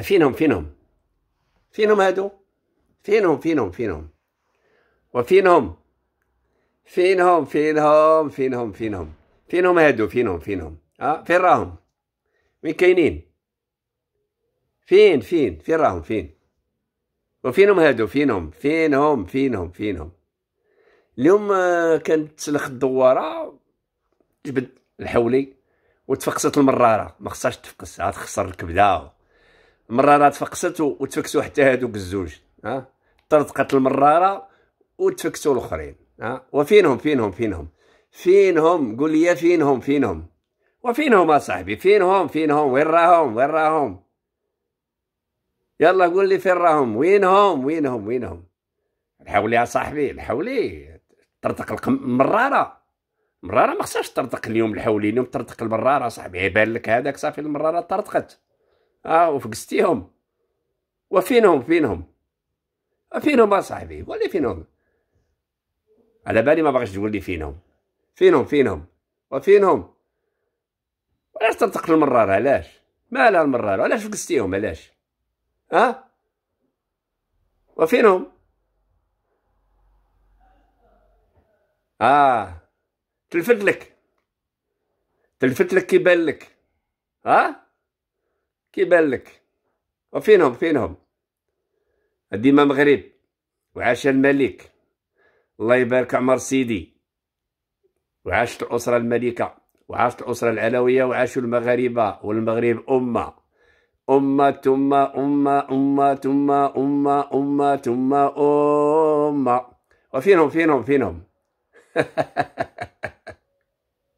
فينهم فينهم فينهم هادو فينهم فينهم فينهم وفينهم فينهم فينهم فينهم فينهم فينهم هادو فينهم فينهم اه فين راهم وين كاينين فين فين فين راهم فين وفينهم هادو فينهم فينهم فينهم فينهم اليوم آه، كانت تسلخ الدواره جبد الحولي وتفقست المراره ما خصهاش تفقس عاد تخسر الكبده مراره تفقست وتفكسو حتى هادوك الزوج ها طرطقت المراره وتفكسو الاخرين ها وفينهم فينهم فينهم فينهم قول لي فينهم فينهم وفينهم اصاحبي فينهم فينهم وين راهم وين راهم يلا قول لي فين راهم وينهم وينهم وينهم الحولي يا صاحبي الحولي طرطق المراره مراره ما خصهاش طرطق اليوم الحولي اليوم طرطق المراره صاحبي يبان إيه، لك هذاك صافي المراره طرطقت اه وفقستيهم وفينهم فينهم فينهم صاحبي ولي فينهم على بالي ما باغيش تقول لي فينهم فينهم فينهم وفينهم علاش تنطق المرار علاش مالها المرار علاش فقستيهم علاش ها أه؟ وفينهم اه تلفت لك تلفت لك كيبان لك ها أه؟ كيبان لك وفينهم فينهم ديما مغرب وعاش الملك الله يبارك عمر سيدي وعاشت الأسرة الملكة وعاشت الأسرة العلوية وعاشوا المغاربة والمغرب أمة أمة ثم أمة أمة ثم أمة أمة ثم أمة وفينهم فينهم فينهم